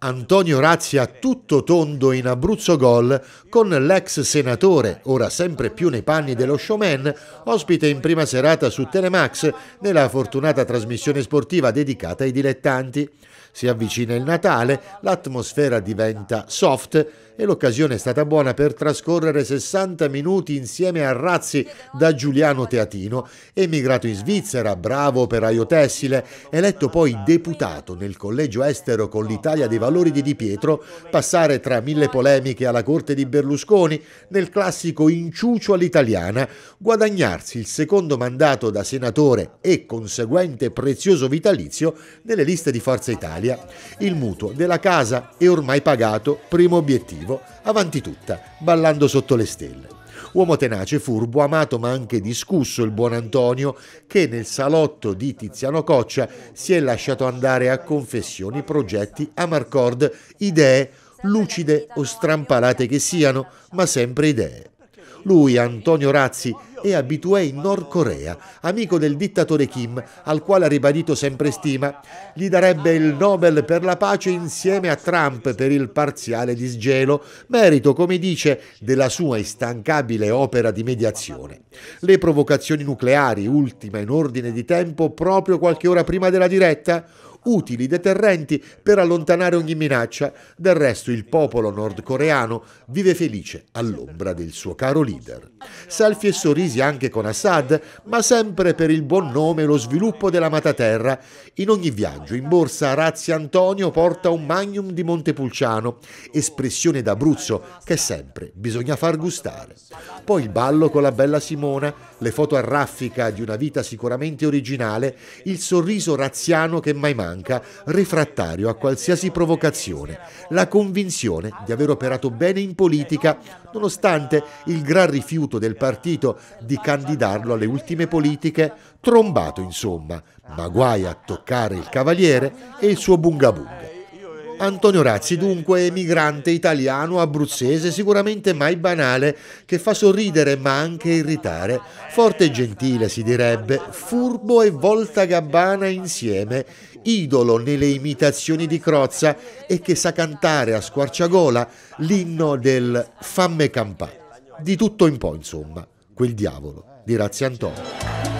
Antonio Razzi a tutto tondo in Abruzzo Gol con l'ex senatore, ora sempre più nei panni dello showman, ospite in prima serata su Telemax nella fortunata trasmissione sportiva dedicata ai dilettanti. Si avvicina il Natale, l'atmosfera diventa soft e l'occasione è stata buona per trascorrere 60 minuti insieme a Razzi da Giuliano Teatino, emigrato in Svizzera, bravo operaio tessile, eletto poi deputato nel collegio estero con l'Italia dei Valori di Di Pietro, passare tra mille polemiche alla corte di Berlusconi nel classico inciucio all'italiana, guadagnarsi il secondo mandato da senatore e conseguente prezioso vitalizio nelle liste di Forza Italia Italia. Il mutuo della casa è ormai pagato, primo obiettivo, avanti tutta, ballando sotto le stelle. Uomo tenace, furbo, amato ma anche discusso il buon Antonio, che nel salotto di Tiziano Coccia si è lasciato andare a confessioni, progetti, amarcord, idee, lucide o strampalate che siano, ma sempre idee. Lui, Antonio Razzi, è abitué in Nord Corea, amico del dittatore Kim, al quale ha ribadito sempre stima. Gli darebbe il Nobel per la pace insieme a Trump per il parziale disgelo, merito, come dice, della sua instancabile opera di mediazione. Le provocazioni nucleari, ultima in ordine di tempo proprio qualche ora prima della diretta, utili deterrenti per allontanare ogni minaccia. Del resto il popolo nordcoreano vive felice all'ombra del suo caro leader. Selfie e sorrisi anche con Assad, ma sempre per il buon nome e lo sviluppo dell'amata terra. In ogni viaggio in borsa Razzi Antonio porta un magnum di Montepulciano, espressione d'Abruzzo che sempre bisogna far gustare. Poi il ballo con la bella Simona, le foto a raffica di una vita sicuramente originale, il sorriso razziano che mai manca Casablanca refrattario a qualsiasi provocazione, la convinzione di aver operato bene in politica nonostante il gran rifiuto del partito di candidarlo alle ultime politiche, trombato insomma, ma guai a toccare il cavaliere e il suo bunga Antonio Razzi, dunque emigrante italiano abruzzese, sicuramente mai banale, che fa sorridere ma anche irritare, forte e gentile si direbbe, furbo e volta gabbana insieme, idolo nelle imitazioni di Crozza e che sa cantare a squarciagola l'inno del famme campà. Di tutto in po', insomma, quel diavolo di Razzi Antonio.